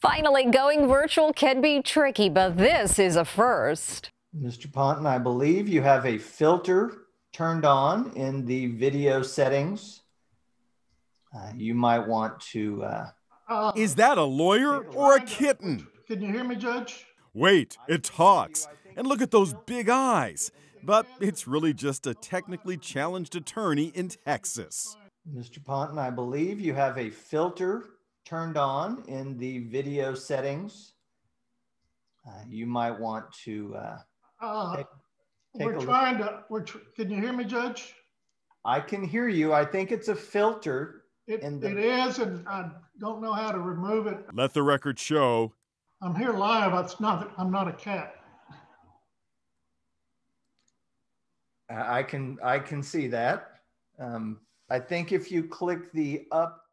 Finally, going virtual can be tricky, but this is a first. Mr. Ponton, I believe you have a filter turned on in the video settings. Uh, you might want to. Uh, uh is that a lawyer or a kitten? Can you hear me, Judge? Wait, it talks. And look at those big eyes. But it's really just a technically challenged attorney in Texas. Mr. Ponton, I believe you have a filter turned on in the video settings. Uh, you might want to uh, uh take, take we're trying look. to, we're tr can you hear me, Judge? I can hear you. I think it's a filter. It, it is, and I don't know how to remove it. Let the record show. I'm here live. It's not, I'm not a cat. I can I can see that. Um, I think if you click the up